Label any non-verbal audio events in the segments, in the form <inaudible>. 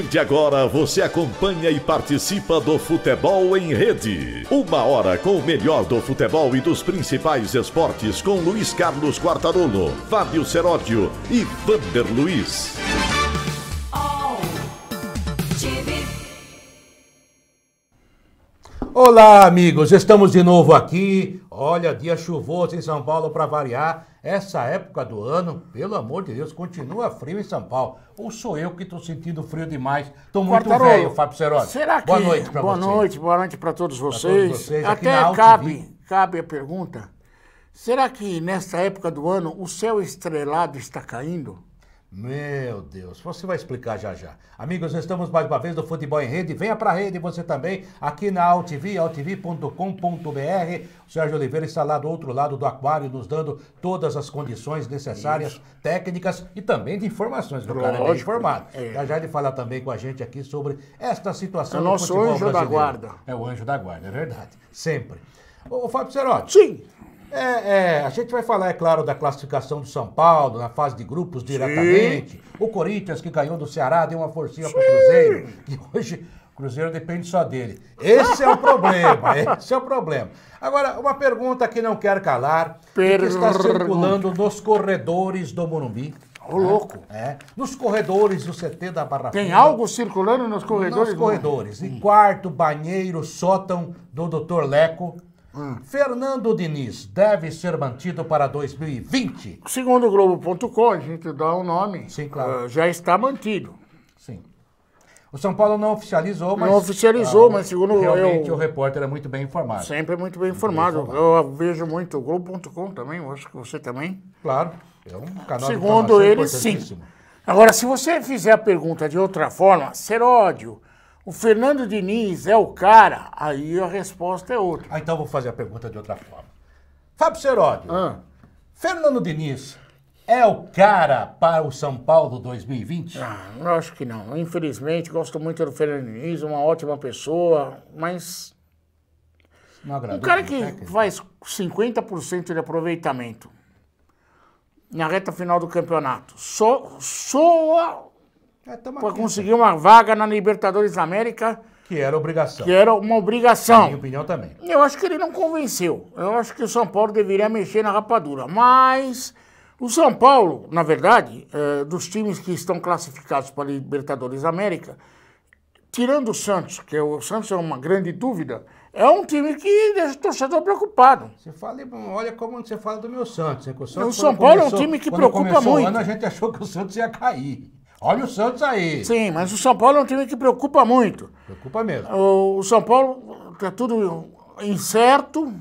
partir de agora, você acompanha e participa do Futebol em Rede. Uma hora com o melhor do futebol e dos principais esportes com Luiz Carlos Quartarolo, Fábio Seródio e Vander Luiz. Olá, amigos! Estamos de novo aqui. Olha, dia chuvoso em São Paulo para variar. Essa época do ano, pelo amor de Deus, continua frio em São Paulo. Ou sou eu que estou sentindo frio demais? Estou muito velho, Fábio Ceroni. Será que... Boa noite para vocês. Boa noite, boa noite para todos vocês. Todos vocês Até cabe, cabe a pergunta. Será que nessa época do ano o céu estrelado está caindo? Meu Deus, você vai explicar já já. Amigos, estamos mais uma vez do Futebol em Rede. Venha para a rede você também aqui na Altv, altv.com.br. O Sérgio Oliveira está lá do outro lado do aquário, nos dando todas as condições necessárias, Isso. técnicas e também de informações, o cara é bem informado. É. Já já ele fala também com a gente aqui sobre esta situação é o nosso futebol anjo brasileiro. da guarda. É o anjo da guarda, é verdade. Sempre. Ô, Fábio Cerotti. Sim. É, é, a gente vai falar, é claro, da classificação do São Paulo, na fase de grupos diretamente. Sim. O Corinthians, que ganhou do Ceará, deu uma forcinha Sim. pro Cruzeiro, que hoje o Cruzeiro depende só dele. Esse é o problema, <laughs> esse é o problema. Agora, uma pergunta que não quero calar, per... que está circulando nos corredores do Morumbi. Ô, louco! É, é nos corredores do CT da Barra Tem algo circulando nos corredores? Nos né? corredores. Em quarto, banheiro, sótão do Dr. Leco. Hum. Fernando Diniz deve ser mantido para 2020? Segundo o Globo.com, a gente dá o um nome. Sim, claro. Uh, já está mantido. Sim. O São Paulo não oficializou, mas. Não oficializou, ah, mas segundo realmente eu, o repórter é muito bem informado. Sempre é muito bem informado. Eu vejo muito o Globo.com também, eu acho que você também. Claro, é um canal Segundo de ele, sim. Agora, se você fizer a pergunta de outra forma, ser ódio o Fernando Diniz é o cara, aí a resposta é outra. Ah, então vou fazer a pergunta de outra forma. Fábio Seródio, ah. Fernando Diniz é o cara para o São Paulo 2020? Ah, eu acho que não. Infelizmente, gosto muito do Fernando Diniz, uma ótima pessoa, mas. Não agradou, um cara que faz 50% de aproveitamento na reta final do campeonato. So, soa é, para conseguir uma vaga na Libertadores da América. Que era obrigação. Que era uma obrigação. Na minha opinião também. Eu acho que ele não convenceu. Eu acho que o São Paulo deveria mexer na rapadura. Mas o São Paulo, na verdade, é, dos times que estão classificados para a Libertadores da América, tirando o Santos, que é o Santos é uma grande dúvida, é um time que deixa o torcedor preocupado. Você fala, olha como você fala do meu Santos. Né, o, Santos, o São Paulo começou, é um time que preocupa muito. Ano, a gente achou que o Santos ia cair. Olha o Santos aí. Sim, mas o São Paulo é um time que preocupa muito. Preocupa mesmo. O, o São Paulo está tudo incerto,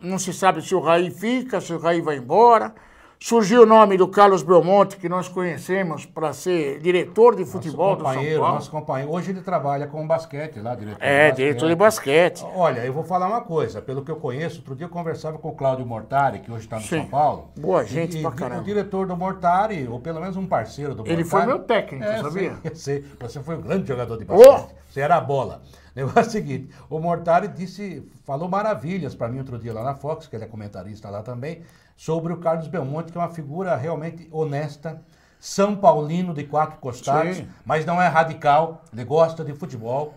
não se sabe se o Raí fica, se o Raí vai embora. Surgiu o nome do Carlos Belmonte, que nós conhecemos para ser diretor de futebol do São Paulo. Nosso companheiro, hoje ele trabalha com basquete lá, diretor É, de diretor de basquete. Olha, eu vou falar uma coisa, pelo que eu conheço, outro dia eu conversava com o Cláudio Mortari, que hoje está no Sim. São Paulo. Boa gente e, pra e, o diretor do Mortari, ou pelo menos um parceiro do Mortari. Ele foi meu técnico, é, sabia? <laughs> Sei, você foi um grande jogador de basquete. Oh! Você era a bola. O negócio é o seguinte, o Mortari disse, falou maravilhas para mim outro dia lá na Fox, que ele é comentarista lá também, sobre o Carlos Belmonte, que é uma figura realmente honesta, São Paulino de quatro costados, Sim. mas não é radical, ele gosta de futebol.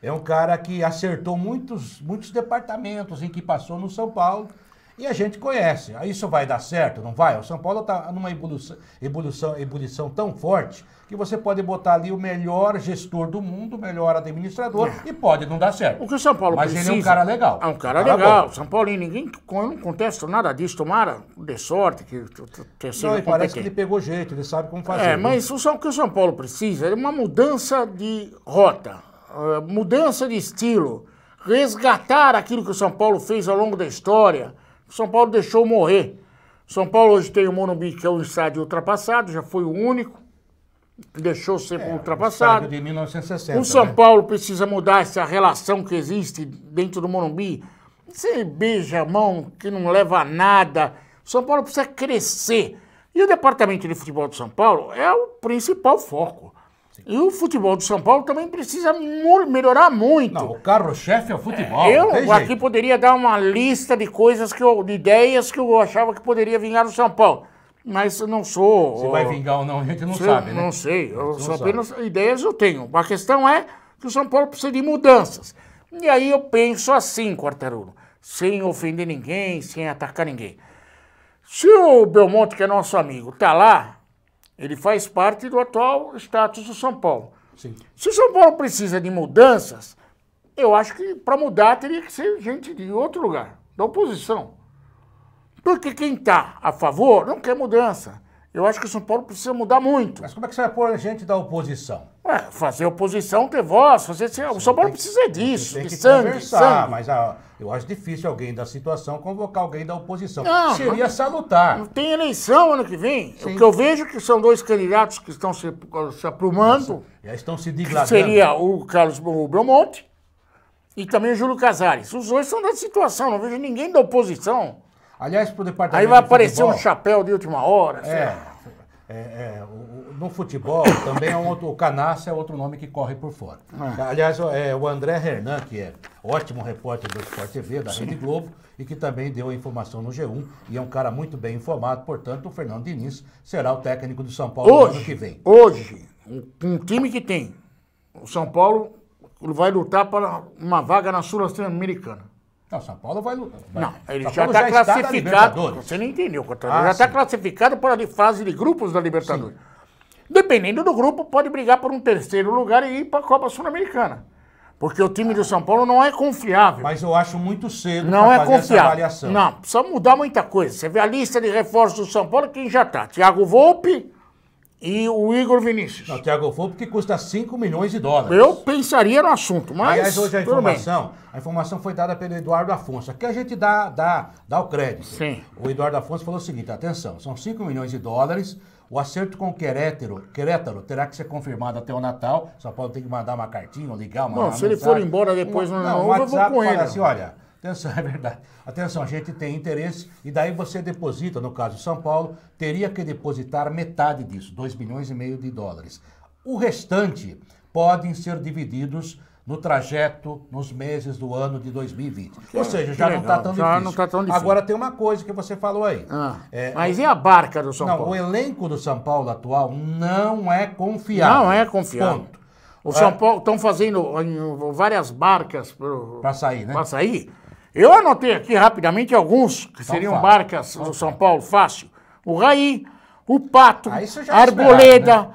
É um cara que acertou muitos, muitos departamentos em que passou no São Paulo. E a gente conhece. Ah, isso vai dar certo, não vai? O São Paulo está numa evolução, evolução, ebulição tão forte que você pode botar ali o melhor gestor do mundo, o melhor administrador, é. e pode não dar certo. O que o São Paulo Mas precisa... ele é um cara legal. É um cara, cara legal. Bom. São Paulo, ninguém, eu não contesto nada disso, tomara de sorte que, que seja parece que ele pegou jeito, ele sabe como fazer. É, né? mas o, o que o São Paulo precisa é uma mudança de rota, é, mudança de estilo, resgatar aquilo que o São Paulo fez ao longo da história, são Paulo deixou morrer. São Paulo hoje tem o Morumbi, que é um estádio ultrapassado, já foi o único, deixou ser é, ultrapassado. Um de 1960, o São né? Paulo precisa mudar essa relação que existe dentro do Morumbi. Você beija a mão que não leva a nada. São Paulo precisa crescer. E o departamento de futebol de São Paulo é o principal foco. E o futebol do São Paulo também precisa melhorar muito. Não, o carro-chefe é o futebol. É, eu aqui jeito. poderia dar uma lista de coisas, que eu, de ideias que eu achava que poderia vingar o São Paulo. Mas eu não sou. Se vai vingar ou não, a gente não sei, sabe, né? Não sei. Eu só apenas ideias eu tenho. A questão é que o São Paulo precisa de mudanças. E aí eu penso assim, Quartarulo, sem ofender ninguém, sem atacar ninguém. Se o Belmonte, que é nosso amigo, tá lá, ele faz parte do atual status do São Paulo. Sim. Se o São Paulo precisa de mudanças, eu acho que para mudar teria que ser gente de outro lugar, da oposição. Porque quem está a favor não quer mudança. Eu acho que o São Paulo precisa mudar muito. Mas como é que você vai pôr gente da oposição? É, fazer oposição, ter voz, fazer. Assim, ah, Sim, o São Paulo precisa disso. Tem que sangue, conversar, sangue. mas ah, eu acho difícil alguém da situação convocar alguém da oposição. Não, Seria não, salutar. Não tem eleição ano que vem. Sim. O que eu vejo é que são dois candidatos que estão se, se aprumando. Nossa, já estão se digladando. seria o Carlos Bromonte e também o Júlio Casares. Os dois são da situação, não vejo ninguém da oposição. Aliás, para o departamento. Aí vai aparecer futebol, um chapéu de última hora. É. É, é, o, no futebol também é um outro, o Canassa é outro nome que corre por fora. É. Aliás, é, o André Hernan, que é ótimo repórter do Sport TV, da Sim. Rede Globo, e que também deu a informação no G1, e é um cara muito bem informado, portanto, o Fernando Diniz será o técnico do São Paulo hoje, no ano que vem. Hoje, um time que tem, o São Paulo vai lutar para uma vaga na Sul-Americana. Não, São Paulo vai lutar. Não, ele São já tá está classificado. Você não entendeu, Ah, já está classificado para a fase de grupos da Libertadores. Sim. Dependendo do grupo, pode brigar por um terceiro lugar e ir para a Copa Sul-Americana. Porque o time do São Paulo não é confiável. Mas eu acho muito cedo não é fazer confiável. essa avaliação. Não, precisa mudar muita coisa. Você vê a lista de reforços do São Paulo, quem já está? Thiago Volpe, e o Igor Vinícius. Não, o Thiago Volpe que custa 5 milhões de dólares. Eu pensaria no assunto, mas. Aliás, hoje a informação, a informação foi dada pelo Eduardo Afonso. Aqui a gente dá, dá, dá o crédito. Sim. O Eduardo Afonso falou o seguinte: atenção, são 5 milhões de dólares. O acerto com o Querétaro, Querétaro terá que ser confirmado até o Natal. Só pode ter que mandar uma cartinha, ligar, uma. Não, uma se mensagem. ele for embora depois, não, não, eu vou com ele. Assim, olha, Atenção, <laughs> é verdade. Atenção, a gente tem interesse e daí você deposita, no caso São Paulo, teria que depositar metade disso, 2 bilhões e meio de dólares. O restante podem ser divididos no trajeto, nos meses do ano de 2020. Que, Ou seja, já não está tão, difícil. Tá tão difícil. Agora tem uma coisa que você falou aí. Ah, é, mas e a barca do São não, Paulo? O elenco do São Paulo atual não é confiável. Não é confiável. Ponto. O São é. Paulo estão fazendo várias barcas para sair, né? Para sair. Eu anotei aqui rapidamente alguns que então, seriam barcas então do São Paulo fácil. O Raí, o Pato, ah, Arboleda, né?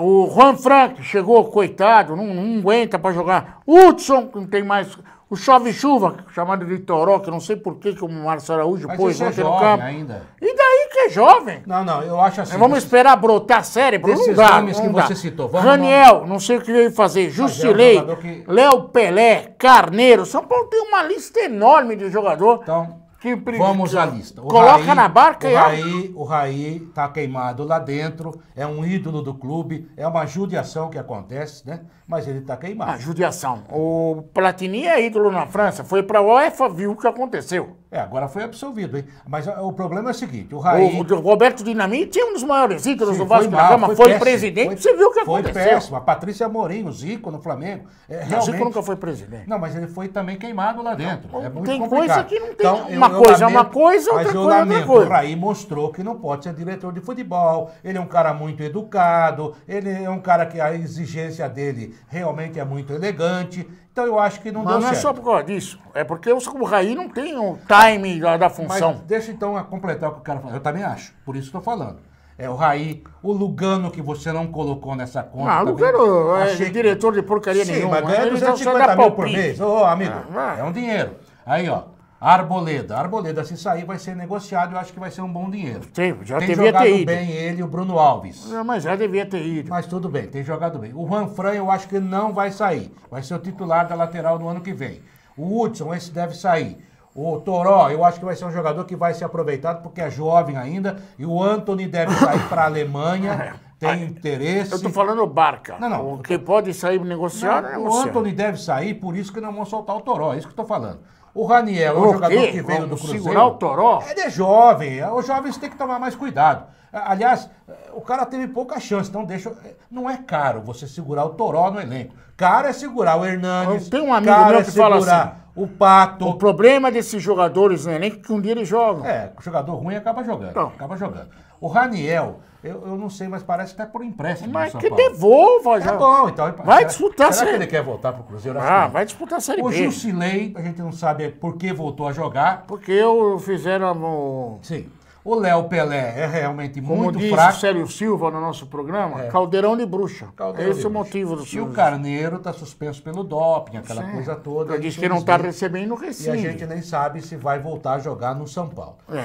o Juan Frank, chegou, coitado, não, não aguenta para jogar. Hudson, que não tem mais. O Chove Chuva, chamado de Toró, que não sei por que, o Márcio Araújo Mas pôs é ontem no campo. Ainda. E então, é jovem. Não, não, eu acho assim. vamos esperar brotar cérebro? Esses não dá, nomes que dá. você citou. Vamos, Raniel, não sei o que veio fazer. É Justilei, que... Léo Pelé, Carneiro. São Paulo tem uma lista enorme de jogador. Então, que... vamos à lista. O Coloca Raí, na barca o e... Raí, o Raí tá queimado lá dentro. É um ídolo do clube. É uma judiação que acontece, né? Mas ele tá queimado. A ah, judiação. O Platini é ídolo na França. Foi pra UEFA, viu o que aconteceu. É, agora foi absolvido, hein? Mas o problema é o seguinte, o Raí... O, o Roberto Dinamite é um dos maiores ídolos Sim, do Vasco da Gama, foi, foi presidente, foi, você viu o que foi aconteceu. Foi péssimo, a Patrícia Amorim, o Zico no Flamengo, é, realmente... O Zico nunca foi presidente. Não, mas ele foi também queimado lá dentro, não, é muito tem complicado. coisa que não tem... Então, uma eu, coisa é uma coisa, outra coisa é outra coisa. o Raí mostrou que não pode ser diretor de futebol, ele é um cara muito educado, ele é um cara que a exigência dele realmente é muito elegante, então eu acho que não Mas deu não certo. não é só por causa disso. É porque o Raí não tem o timing da, da função. Mas deixa então completar o que o cara falou. Eu também acho. Por isso estou falando. É o Raí, o Lugano que você não colocou nessa conta. Ah, Lugano é achei... diretor de porcaria Sim, nenhuma. mas né? ganha 250 mil por mês. Ô, oh, amigo, ah, é um dinheiro. Aí, ó. Arboleda. Arboleda, se sair, vai ser negociado. Eu acho que vai ser um bom dinheiro. Tem, já tem devia jogado ter ido. bem ele e o Bruno Alves. Não, mas já devia ter ido. Mas tudo bem, tem jogado bem. O Juan Fran, eu acho que não vai sair. Vai ser o titular da lateral no ano que vem. O Hudson, esse deve sair. O Toró, eu acho que vai ser um jogador que vai ser aproveitado porque é jovem ainda. E o Anthony deve sair para a Alemanha. <laughs> É. tem interesse. Eu estou falando Barca. Não, não. O que pode sair negociar não, é O Anthony deve sair, por isso que não vão soltar o Toró. É isso que eu estou falando. O Raniel é um jogador que veio Vamos do Cruzeiro. Segurar o Toró? Ele é jovem. Os jovens têm que tomar mais cuidado. Aliás, o cara teve pouca chance, então deixa. Não é caro você segurar o Toró no elenco. Caro é segurar o Hernandes. Tem um amigo meu é que é fala assim. O Pato. O problema desses jogadores no elenco é que um dia eles jogam. É, jogador ruim acaba jogando. Então. Acaba jogando. O Raniel eu, eu não sei, mas parece que é por empréstimo. Mas que devolva é já. Tá bom, então. É vai será, é disputar será a Série que ele quer voltar para o Cruzeiro? Ah, assim? vai disputar a Série Hoje B. O Jusilei, a gente não sabe por que voltou a jogar. Porque eu fizeram. Um... Sim. O Léo Pelé é realmente Como muito diz fraco. o Célio Silva no nosso programa, é. caldeirão de bruxa. Caldeirão Esse é o motivo do E o Carneiro está suspenso pelo doping, aquela Sim. coisa toda. Ele disse que não está recebendo recém. E a gente nem sabe se vai voltar a jogar no São Paulo. É.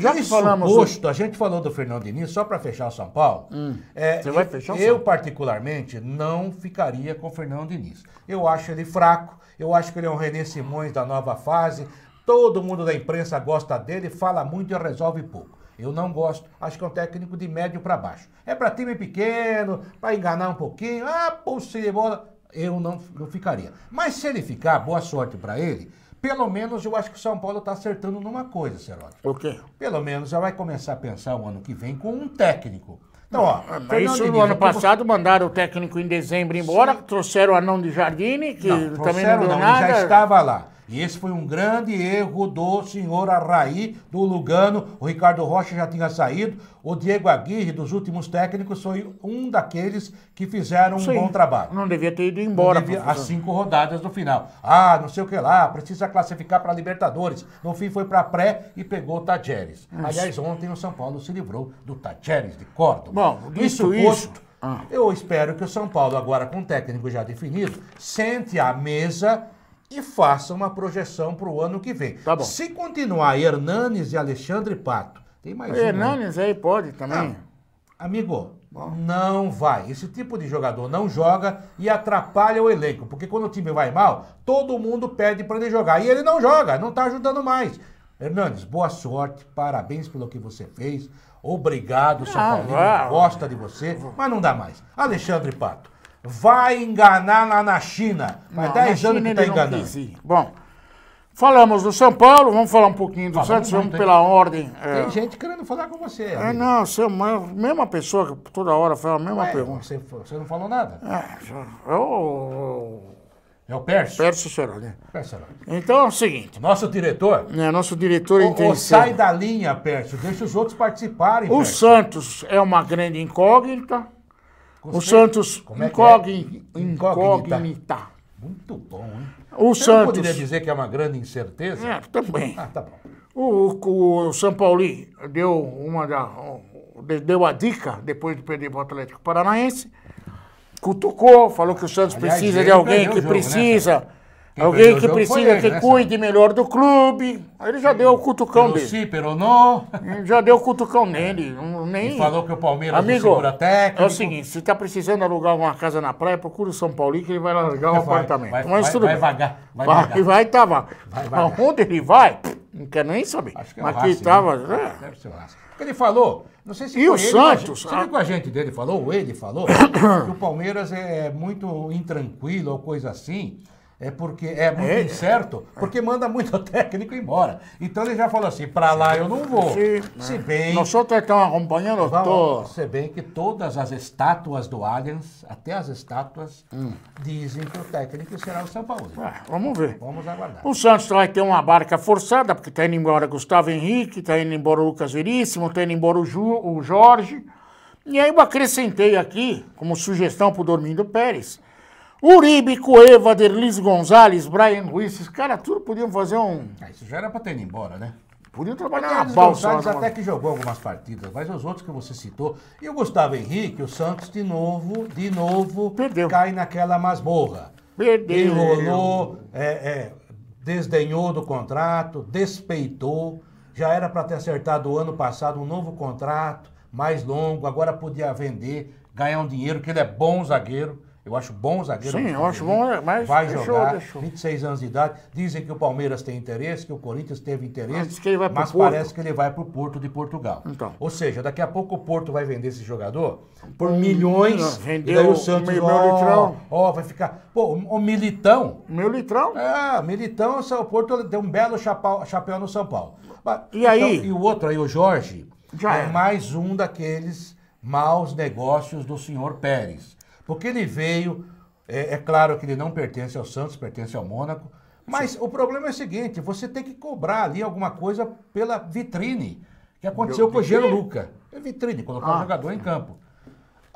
Já que falamos. do a gente falou do Fernando Diniz, só para fechar o São Paulo. Hum. É, Você vai fechar o Eu, particularmente, não ficaria com o Fernando Diniz. Eu acho ele fraco. Eu acho que ele é um René Simões da nova fase. Todo mundo da imprensa gosta dele, fala muito e resolve pouco. Eu não gosto, acho que é um técnico de médio para baixo. É para time pequeno, para enganar um pouquinho, ah, pulse de bola. Eu não, não ficaria. Mas se ele ficar, boa sorte para ele. Pelo menos eu acho que o São Paulo está acertando numa coisa, Serote. O quê? Pelo menos já vai começar a pensar o ano que vem com um técnico. Então, ó. Ah, isso Diniz, no ano passado vou... mandaram o técnico em dezembro embora, Sim. trouxeram o anão de Jardine, que não, também não deu não, nada. Ele já estava lá. E esse foi um grande erro do senhor Arraí, do Lugano. O Ricardo Rocha já tinha saído. O Diego Aguirre, dos últimos técnicos, foi um daqueles que fizeram Sim, um bom trabalho. Não devia ter ido embora. Devia, as cinco rodadas do final. Ah, não sei o que lá, precisa classificar para Libertadores. No fim foi para pré e pegou o Tajeres. Aliás, ontem o São Paulo se livrou do Tajeres de Córdoba. Bom, isso, isso. Ah. Eu espero que o São Paulo, agora com o técnico já definido, sente à mesa e faça uma projeção para o ano que vem. Tá bom. Se continuar Hernanes e Alexandre Pato, tem mais o um. Né? Hernanes aí pode também. Ah, amigo, bom. não vai. Esse tipo de jogador não joga e atrapalha o elenco, porque quando o time vai mal, todo mundo pede para ele jogar e ele não joga, não está ajudando mais. Hernandes, boa sorte, parabéns pelo que você fez. Obrigado, São ah, Paulo gosta de você, mas não dá mais. Alexandre Pato, vai enganar lá na China. Faz 10 anos que está enganando. Bom, falamos do São Paulo, vamos falar um pouquinho do Santos, vamos tem, pela ordem. É... Tem gente querendo falar com você. É, não, você é a mesma pessoa que toda hora faz a mesma Ué, pergunta. Você, você, não falou nada? É, eu... eu... É, é o Pércio? Pércio senhor. Então é o seguinte. Nosso diretor? É, nosso diretor Sai da linha, Pércio. Deixa os outros participarem. O Santos é uma grande incógnita. O Santos é é? incógnita. Muito bom, hein? O Você Santos. poderia dizer que é uma grande incerteza? É, também. Ah, tá bom. O, o, o São Paulo deu uma deu a dica depois de perder para o Atlético Paranaense, cutucou, falou que o Santos Aliás, precisa de alguém que jogo, né, precisa. Né? Alguém que precisa que né, cuide melhor do clube. Aí ele já deu o cutucão dele. Sim, não. Já deu o cutucão nele. Nem... E falou que o Palmeiras Amigo, não segura técnico. É o seguinte, se está precisando alugar uma casa na praia, procura o São Paulo que ele vai largar um apartamento. Mas tudo Vai vagar. Vai, tá, vai, vai tá, vai. Aonde ele vai, não quer nem saber. Acho que é o Mas tava... Né? É. Deve ser o Porque ele falou... Não sei se e o ele, Santos. sabe o que a gente dele falou, ou ele falou, <coughs> que o Palmeiras é, é muito intranquilo ou coisa assim é porque é muito é, incerto, porque manda muito <laughs> técnico embora. Então ele já falou assim, para lá eu não vou. Sim, se bem... Nós estamos acompanhando todo. Se bem que todas as estátuas do Allianz, até as estátuas, hum. dizem que o técnico será o São Paulo. É, vamos ver. Vamos aguardar. O Santos vai ter uma barca forçada, porque está indo embora Gustavo Henrique, está indo embora o Lucas Veríssimo, está indo embora o, Ju, o Jorge. E aí eu acrescentei aqui, como sugestão para o Dormindo Pérez, Uribe, Coeva, Derlis Gonzalez, Brian Ruiz, esses caras tudo podiam fazer um. Ah, isso já era pra ter ido embora, né? Podiam trabalhar na balsa. Gonzalez né? até que jogou algumas partidas, mas os outros que você citou. E o Gustavo Henrique, o Santos, de novo, de novo, Perdeu. cai naquela masmorra. Perdeu. Enrolou, é, é, desdenhou do contrato, despeitou. Já era para ter acertado o ano passado um novo contrato, mais longo, agora podia vender, ganhar um dinheiro, que ele é bom zagueiro. Eu acho bom zagueiro. Sim, eu acho bom, é, mas vai deixou, jogar. Deixou. 26 anos de idade. Dizem que o Palmeiras tem interesse, que o Corinthians teve interesse, ah, mas, mas parece que ele vai para o Porto de Portugal. Então. Ou seja, daqui a pouco o Porto vai vender esse jogador por um, milhões. Vendeu e daí o Santos, ó, ó, oh, vai ficar. Pô, o Militão. Meu Litrão? É, Militão, o Porto deu um belo chapéu, chapéu no São Paulo. E então, aí? E o outro aí, o Jorge, Já é, é mais um daqueles maus negócios do senhor Pérez. Porque ele veio, é, é claro que ele não pertence ao Santos, pertence ao Mônaco, mas Sim. o problema é o seguinte, você tem que cobrar ali alguma coisa pela vitrine, que aconteceu Meu, com o Gelo Luca. É vitrine, colocar o ah, jogador em campo.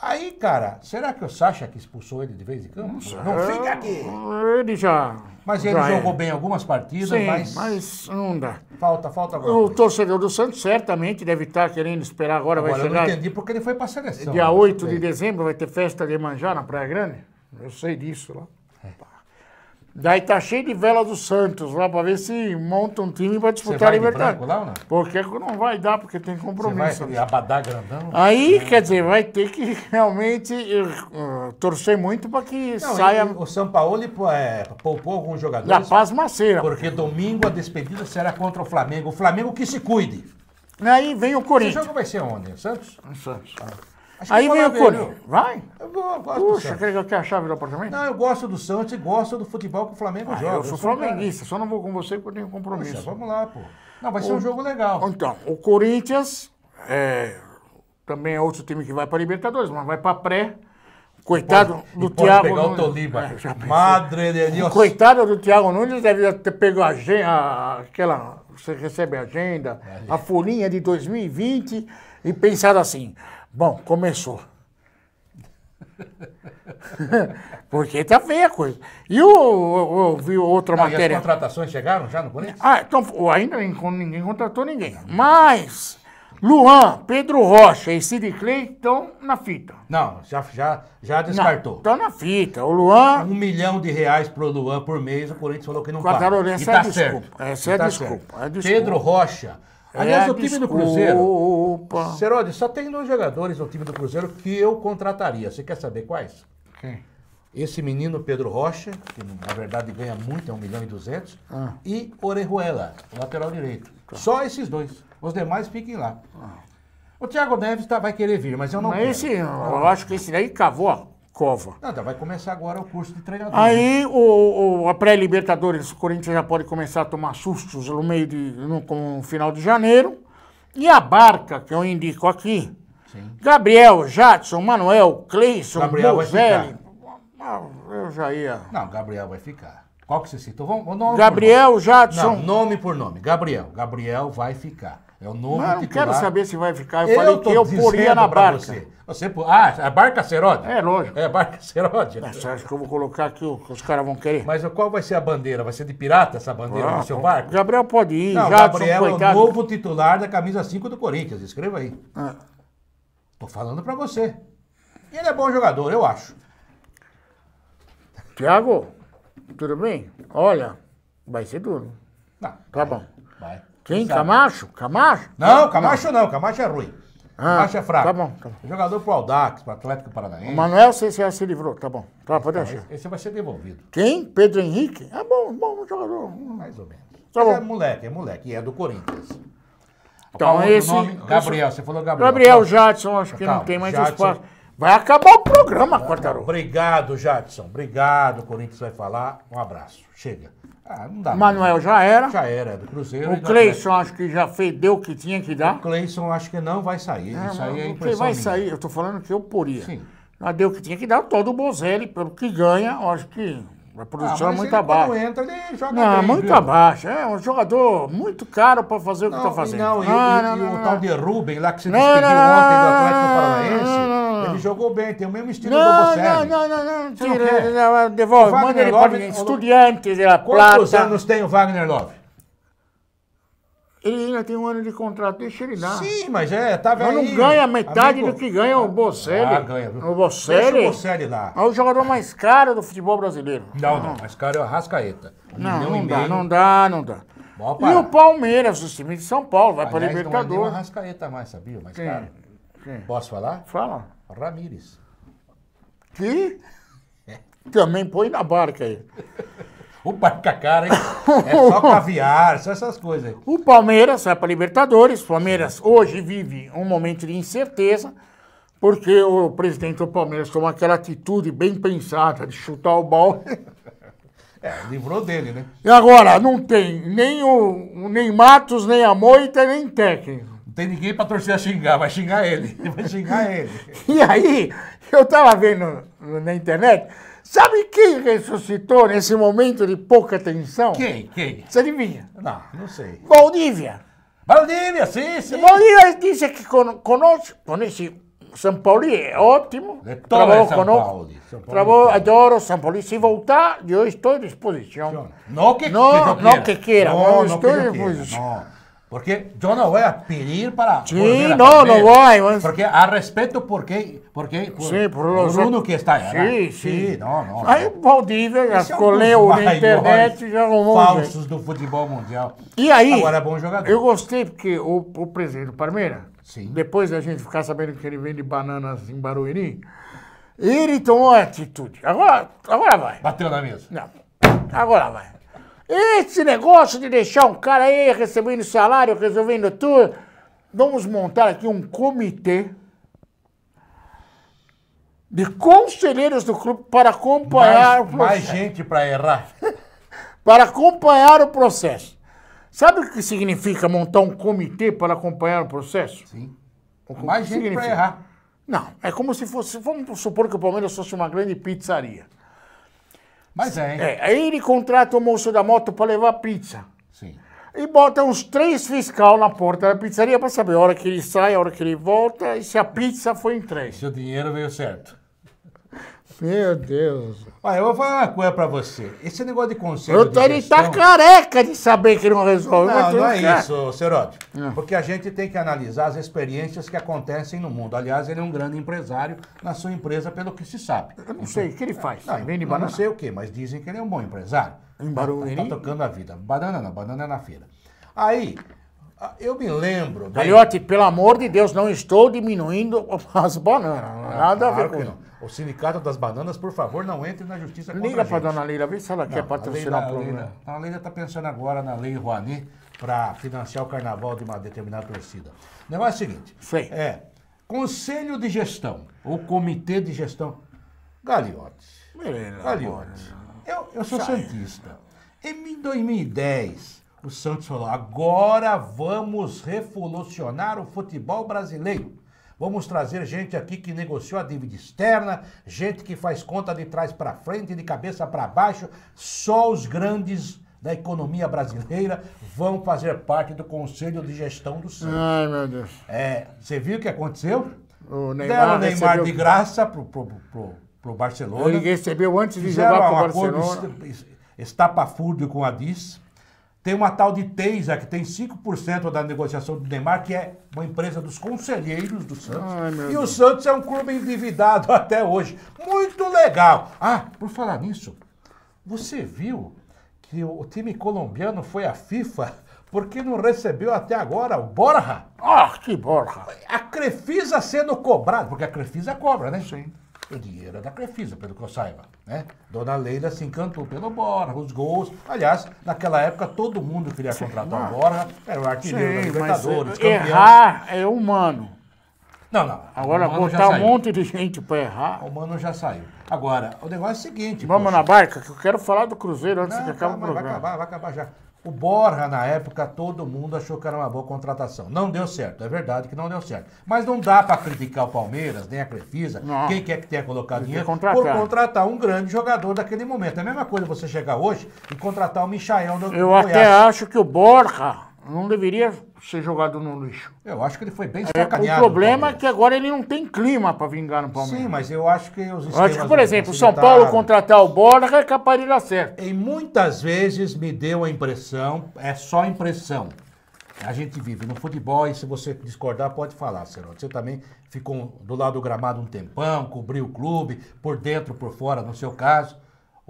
Aí, cara, será que o Sacha que expulsou ele de vez em quando? Não, não fica aqui! Ele já. Mas ele já é. jogou é. bem algumas partidas, Sim, mas. Mas não dá. Falta, falta agora. O torcedor do Santos certamente deve estar querendo esperar agora. agora vai chegar. Eu não entendi porque ele foi para a seleção. Dia 8 né? de é. dezembro vai ter festa de manjar na Praia Grande. Eu sei disso lá. É. Daí tá cheio de vela do Santos lá para ver se monta um time para disputar a Libertadores. Lá, ou não? Porque não vai dar, porque tem compromisso. Você vai abadar grandão? Aí, quer dizer, vai ter que <laughs> realmente uh, torcer muito para que não, saia. o São Paulo é, poupou alguns jogadores. Da Paz Maceira. Porque domingo a despedida será contra o Flamengo. O Flamengo que se cuide. Aí vem o Corinthians. Esse jogo vai ser onde? Santos? Santos. Ah. Acho Aí vem o Corinthians. Vai? Eu vou, eu gosto Puxa, quer que eu tenha a chave do apartamento? Não, eu gosto do Santos e gosto do futebol que o Flamengo ah, joga. Eu sou, sou flamenguista, só não vou com você porque eu tenho compromisso. Poxa, vamos lá, pô. Não, vai o... ser um jogo legal. Então, o Corinthians é... também é outro time que vai para a Libertadores, mas vai para pré. Coitado pode, do Thiago pegar Nunes. O Toliba. É, Madre de Deus. Coitado do Thiago Nunes deve ter pego a, agenda, aquela. Você recebe a agenda, é, a folhinha de 2020 e pensado assim. Bom, começou. <laughs> Porque tá feia a coisa. E eu, eu, eu vi outra não, matéria. as contratações chegaram já no Corinthians? Ah, então, ainda ninguém contratou ninguém. Mas Luan, Pedro Rocha e Cid Clay estão na fita. Não, já, já, já descartou. Estão na fita. O Luan. Um milhão de reais pro Luan por mês, o Corinthians falou que não paga. E é tá Essa é tá desculpa. Certo. É desculpa. Pedro Rocha é, Aliás, é, o time desculpa. do Cruzeiro. Seródio só tem dois jogadores no time do Cruzeiro que eu contrataria. Você quer saber quais? Quem? Esse menino Pedro Rocha, que na verdade ganha muito, é 1 milhão e 200, ah. e Orejuela, lateral direito. Tá. Só esses dois. Os demais fiquem lá. Ah. O Thiago Neves tá, vai querer vir, mas eu não mas quero. Esse, eu acho que esse daí cavou cova. Nada, então vai começar agora o curso de treinador. Né? Aí né? o, o, a pré-Libertadores, o Corinthians já pode começar a tomar sustos no meio de. no, no final de janeiro. E a barca, que eu indico aqui. Sim. Gabriel, Jadson, Manuel, Cleison, Gabriel ah, Eu já ia. Não, Gabriel vai ficar. Qual que você citou? Vamos, nome Gabriel, Jadson. Não, nome por nome. Gabriel. Gabriel vai ficar. É o nome eu não titular. quero saber se vai ficar. Eu, eu falei que eu poria na barca. Você. Você, ah, a barca Seródia? É, lógico. É a barca Seródia. você acha que eu vou colocar aqui o que os caras vão querer? Mas qual vai ser a bandeira? Vai ser de pirata essa bandeira ah, do seu barco? Gabriel pode ir. Não, já Gabriel é o novo titular da camisa 5 do Corinthians. Escreva aí. Ah. Tô falando pra você. Ele é bom jogador, eu acho. Tiago, tudo bem? Olha, vai ser duro. Não, tá vai, bom. Vai. Quem? Sabe? Camacho? Camacho? Não, Camacho não. Camacho é ruim. Ah, Camacho é fraco. Tá bom, tá bom. É jogador pro Aldax, pro Atlético Paranaense. O Manuel você já se livrou. Tá bom. Tá, pode deixar. Esse, esse vai ser devolvido. Quem? Pedro Henrique? Ah, bom, bom jogador. Mais ou menos. Tá Mas bom. é moleque, é moleque. E é do Corinthians. Então, Qual esse... Gabriel, você falou Gabriel. Gabriel Jadson, acho que Calma, não tem mais Jadson, espaço. Vai acabar o programa, Quartarão. Obrigado, Jadson. Obrigado. Corinthians vai falar. Um abraço. Chega. Ah, não dá. Manuel mais. já era. Já era, é do Cruzeiro. O Cleison acho que já fez, deu o que tinha que dar. O Cleison acho que não vai sair. É, Isso aí é impressão vai minha. sair, eu tô falando que eu poria. Sim. Mas deu o que tinha que dar. Todo o Bozelli, pelo que ganha, acho que a produção ah, é muito abaixo. entra, ele joga Não, bem, muito abaixo. É um jogador muito caro para fazer o que está fazendo. Não, ah, e, não, e não, o não. tal de Rubem, lá que se despediu ontem do Atlético Paranaense ele jogou bem, tem o mesmo estilo não, do Bocelli. Não, não, não, não, não, tira, não, devolve, manda ele Love, para o... Estudiantes da Plata. Quantos anos tem o Wagner Love? Ele ainda tem um ano de contrato, deixa ele dar. Sim, mas é, tá velho. Mas não ganha metade amigo. do que ganha o ah, Bocelli. Ah, ganha. O Bocelli. Deixa o Bocelli lá. É o jogador mais caro do futebol brasileiro. Não, não, mais caro é o Rascaeta. Não, não, não dá, não dá, não dá. E o Palmeiras, o time de São Paulo, vai para Libertadores. Não não, não, não, não, mais, sabia? Mais não, caro. não, Posso falar? Fala. Ramírez. Que também põe na barca aí. O barca cara, hein? É só <laughs> caviar, só essas coisas. Aí. O Palmeiras vai para Libertadores. O Palmeiras hoje vive um momento de incerteza, porque o presidente do Palmeiras toma aquela atitude bem pensada de chutar o balde. <laughs> É, livrou dele, né? E agora, não tem nem o nem Matos, nem a Moita, nem técnico tem ninguém pra torcer a xingar, vai xingar ele. <laughs> Vai xingar ele. e aí, eu tava vendo na internet, sabe quem ressuscitou nesse momento de pouca tensão? Quem? Quem? Você adivinha? Não, não sei. Valdívia. Valdívia, sim, sim. Valdívia disse que conosco, conheci São Paulo é ótimo. É trabalhou São conosco. Paulo. São Paulo trabalhou, adoro São Paulo. Se voltar, eu estou à disposição. Não que, não, que, não que queira. Não, não, não estou à disposição. Porque yo no voy a pedir para. Sí, no, no voy. Porque a respeto, porque. porque por, sí, por los, Bruno que está allá. Sí, sí, sí. Aí o Valdívia escolheu na internet e já Falsos do futebol mundial. E aí. Agora é bom jogador. Eu gostei porque o, o presidente do Palmeiras, Sim. depois da gente ficar sabendo que ele vende bananas em Barueri, ele tomou a atitude. Agora, agora vai. Bateu na mesa? Não. Agora vai. Esse negócio de deixar um cara aí recebendo salário, resolvendo tudo. Vamos montar aqui um comitê de conselheiros do clube para acompanhar mais, o processo. Mais gente para errar. <laughs> para acompanhar o processo. Sabe o que significa montar um comitê para acompanhar o processo? Sim. O mais gente para errar. Não, é como se fosse. Vamos supor que o Palmeiras fosse uma grande pizzaria. Mas é, hein? É, aí ele contrata o moço da moto para levar pizza. Sim. E bota uns três fiscal na porta da pizzaria para saber a hora que ele sai, a hora que ele volta e se a pizza foi entregue. Se o dinheiro veio certo. Meu Deus. Olha, eu vou falar uma coisa pra você. Esse negócio de conselho. Eu, de gestão... tá careca de saber que não resolve. Não, não é cara. isso, Serote. Ah. Porque a gente tem que analisar as experiências que acontecem no mundo. Aliás, ele é um grande empresário na sua empresa, pelo que se sabe. Eu não sei, o que ele faz? Não, Vende banana? Não sei o que, mas dizem que ele é um bom empresário. Em barulho. Tá, tá, tocando a vida. Banana não, banana é na feira. Aí, eu me lembro... Galhote, pelo amor de Deus, não estou diminuindo <laughs> as bananas. nada claro a ver com isso. O Sindicato das Bananas, por favor, não entre na justiça contra Liga para a dona Leila, vê se ela não, quer patrocinar o programa. A Leila está pensando agora na Lei Rouanet para financiar o carnaval de uma determinada torcida. O negócio é o seguinte. Sim. É, Conselho de Gestão, ou Comitê de Gestão. Galiote. Mirela, Eu, eu sou Sai. Santista. Em 2010, o Santos falou, agora vamos revolucionar o futebol brasileiro. Vamos trazer gente aqui que negociou a dívida externa, gente que faz conta de trás para frente, de cabeça para baixo. Só os grandes da economia brasileira vão fazer parte do Conselho de Gestão do Santos. Ai, meu Deus. É, você viu o que aconteceu? O Neymar Deram o Neymar recebeu... de graça pro, pro, pro, pro Barcelona. Ele recebeu antes de Fizeram jogar pro Barcelona. Fizeram um acordo com a DIS tem uma tal de Teisa, que tem 5% da negociação do Neymar, que é uma empresa dos conselheiros do Santos. Ai, e Deus. o Santos é um clube endividado <laughs> até hoje. Muito legal. Ah, por falar nisso, você viu que o time colombiano foi à FIFA porque não recebeu até agora o Borja? Ah, que Borja! A Crefisa sendo cobrada, porque a Crefisa cobra, né? Sim. O dinheiro é da Crefisa, pelo que eu saiba. Né? Dona Leila se encantou pelo Borra, os gols. Aliás, naquela época todo mundo queria contratar o Borra, era o artilheiro Sim, da Libertadores, é campeão. Errar é humano. Não, não. Agora, botar um monte de gente para errar. O mano já saiu. Agora, o negócio é o seguinte. Vamos poxa. na barca, que eu quero falar do Cruzeiro antes não, de acabar o programa. Vai acabar, vai acabar já. O Borra, na época, todo mundo achou que era uma boa contratação. Não deu certo, é verdade que não deu certo. Mas não dá para criticar o Palmeiras, nem a Crefisa, não. quem quer que tenha colocado dinheiro, por contratar um grande jogador daquele momento. É a mesma coisa você chegar hoje e contratar o Michael no Eu Goiás. até acho que o Borra não deveria ser jogado no lixo. Eu acho que ele foi bem sacaneado. É, o problema é que agora ele não tem clima para vingar no Palmeiras. Sim, mas eu acho que os eu Acho que, por exemplo, o São Paulo contratar o Borja é capaz de dar certo. E muitas vezes me deu a impressão, é só impressão. A gente vive no futebol e se você discordar, pode falar, Senhor. Você também ficou do lado do gramado um tempão, cobriu o clube, por dentro, por fora, no seu caso.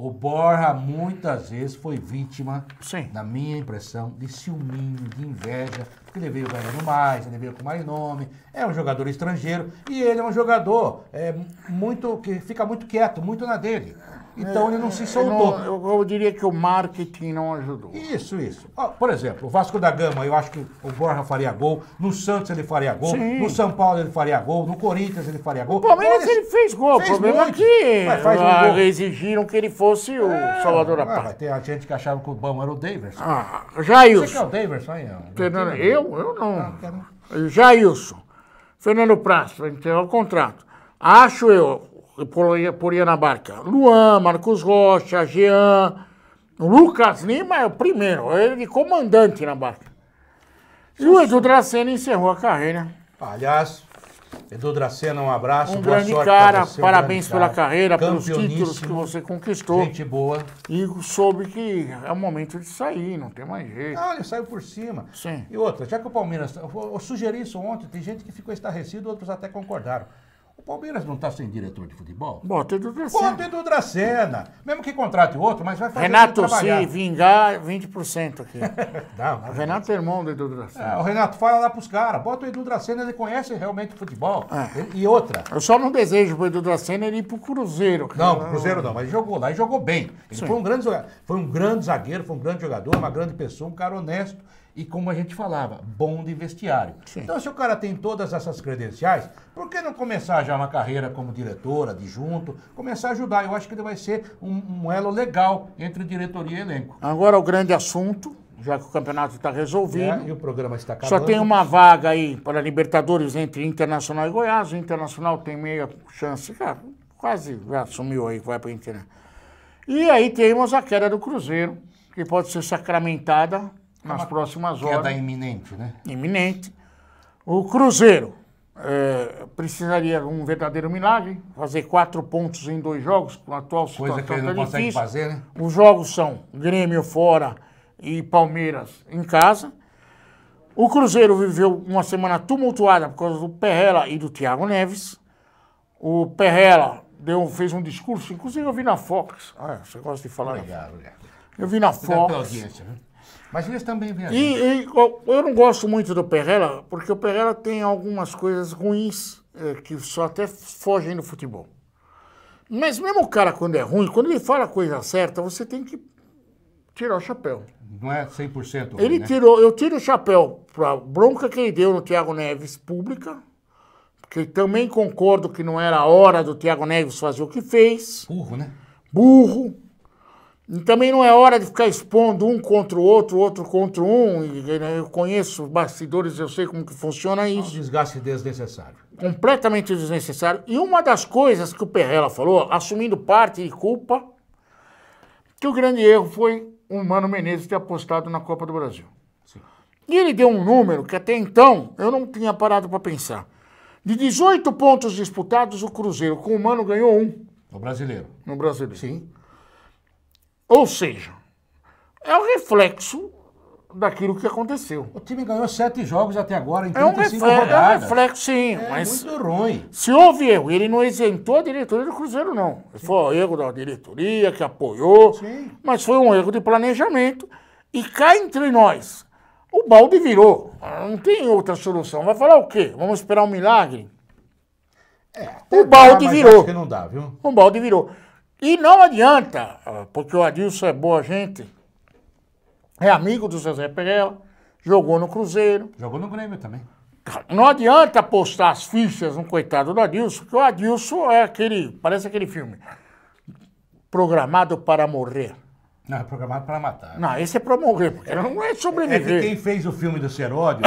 O Borra muitas vezes foi vítima, Sim. na minha impressão, de ciúme, de inveja porque ele veio ganhando mais, ele veio com mais nome, é um jogador estrangeiro e ele é um jogador é, muito que fica muito quieto, muito na dele. Então é, ele não se é, soltou. Não, eu, eu, diria que o marketing não ajudou. Isso, isso. por exemplo, o Vasco da Gama, eu acho que o Borja faria gol, no Santos ele faria gol, Sim. no São Paulo ele faria gol, no Corinthians ele faria gol. Pelo menos ele fez gol, pelo o problema é que mas faz um ah, gol. exigiram que ele fosse o é, Salvador da Paz. Tem tem gente que achava que o bom era o Daverson. Ah, Jailson. Você que é o Daverson aí? Não. Eu, eu, eu não. Ah, quero... Tá Jailson. Fernando Praz, vai entregar o contrato. Acho eu, poria, poria na barca, Luan, Marcos Rocha, Jean, Lucas Lima é o primeiro, é ele de comandante na barca. E o Edu Dracena encerrou a carreira. Palhaço. Edu Dracena, um abraço. Um grande cara, você, parabéns grande pela cara. carreira, pelos títulos que você conquistou. Gente boa. E soube que é o momento de sair, não tem mais jeito. Ah, ele saiu por cima. Sim. E outra, já que o Palmeiras. Eu sugeri isso ontem, tem gente que ficou estarrecido, outros até concordaram. Palmeiras não está sem diretor de futebol? Bota Edu Dracena. Bota Edu Dracena. Mesmo que contrate outro, mas vai fazer Renato, se vingar, 20% aqui. <laughs> não, Renato é irmão do Edu Dracena. É, o Renato fala lá pros caras. Bota o Edu Dracena, ele conhece realmente o futebol. É. Ele, e outra. Eu só não desejo pro Edu Dracena ele ir pro Cruzeiro. Cara. Não, pro Cruzeiro não, mas ele jogou lá e jogou bem. Ele foi um grande Foi um grande zagueiro, foi um grande jogador, uma grande pessoa, um cara honesto e, como a gente falava, bom de vestiário. Sim. Então, se o cara tem todas essas credenciais, por que não começar já uma carreira como diretor, adjunto, começar a ajudar? Eu acho que ele vai ser um, um elo legal entre diretoria e elenco. Agora, o grande assunto, já que o campeonato está resolvido. É, e o programa está acabando. Só tem uma vaga aí para Libertadores entre Internacional e Goiás. O Internacional tem meia chance, cara, quase já aí, vai para Internacional. E aí temos a queda do Cruzeiro, que pode ser sacramentada nas próximas horas. Queda iminente, né? Iminente. O Cruzeiro é, precisaria um verdadeiro milagre, fazer quatro pontos em dois jogos, com a atual situação Coisa que ele não consegue difícil. fazer, né? Os jogos são Grêmio fora e Palmeiras em casa. O Cruzeiro viveu uma semana tumultuada por causa do Perrela e do Thiago Neves. O Perrela deu, fez um discurso, inclusive eu vi na Fox. Ah, você gosta de falar? Obrigado, obrigado. Eu vi na Fox. Né? Mas eles também vêm e, e, eu não gosto muito do Perrela, porque o Perrela tem algumas coisas ruins é, que só até fogem do futebol. Mas mesmo o cara, quando é ruim, quando ele fala a coisa certa, você tem que tirar o chapéu. Não é 100% ruim, né? Ele né? tirou, eu tiro o chapéu para bronca que ele deu no Thiago Neves pública, porque também concordo que não era a hora do Thiago Neves fazer o que fez. Burro, né? Burro e também não é hora de ficar expondo um contra o outro, outro contra um. Né, eu conheço bastidores, eu sei como que funciona isso. Um desgaste desnecessário. Completamente desnecessário. E uma das coisas que o Perrela falou, assumindo parte e culpa, que o grande erro foi o Mano Menezes ter apostado na Copa do Brasil. Sim. E ele deu um número que até então eu não tinha parado para pensar. De 18 pontos disputados, o Cruzeiro com o Mano ganhou um. No brasileiro. No brasileiro. Sim. Ou seja, é o reflexo daquilo que aconteceu. O time ganhou sete jogos até agora, em 35 é um reflexo, rodadas. É um reflexo, sim. É mas muito ruim. Se houve erro, ele não isentou a diretoria do Cruzeiro, não. Sim. Foi o erro da diretoria, que apoiou, sim. mas foi um erro de planejamento. E cá entre nós, o balde virou. Não tem outra solução. Vai falar o quê? Vamos esperar um milagre? É, o balde dá, virou. Acho que não dá, viu? O balde virou. E não adianta, ah, porque o Adilson é boa gente, é amigo do Zezé Pereira, jogou no Cruzeiro. Jogou no Grêmio também. Não adianta postar as fichas no coitado do Adilson, porque o Adilson é aquele, parece aquele filme, programado para morrer. Não, é programado para matar. Não, esse é para morrer, porque não é sobreviver. É que quem fez o filme do Seródio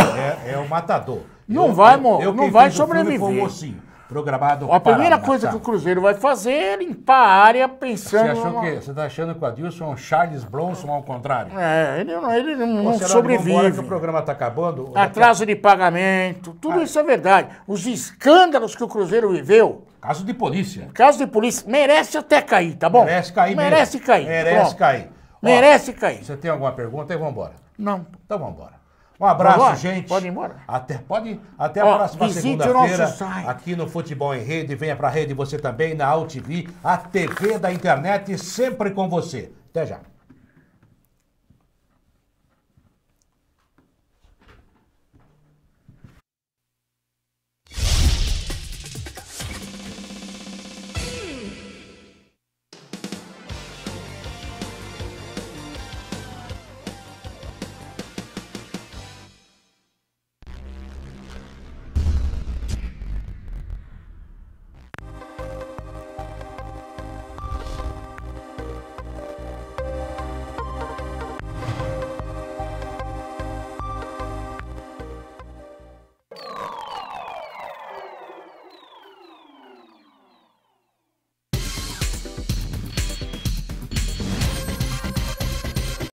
é, é o matador. Não eu, vai, eu, eu, não vai sobreviver. O filme foi o mocinho. Programado A primeira coisa que o Cruzeiro vai fazer é limpar a área pensando... Você achou o que Você está achando que o Adilson é um Charles Bronson ao contrário? É, ele, não, ele não, não sobrevive. Agora que o programa está acabando... Atraso de pagamento, tudo ah. isso é verdade. Os escândalos que o Cruzeiro viveu... Caso de polícia. Caso de polícia. Merece até cair, tá bom? Merece cair Merece mesmo. cair. Merece Pronto. cair. Merece cair. Você tem alguma pergunta? Aí então vamos embora. Não. Então vamos embora. Um abraço, gente. Pode ir embora? Até, pode Até a próxima segunda-feira aqui no Futebol em Rede. Venha pra rede você também na AltV, a TV da internet sempre com você. Até já.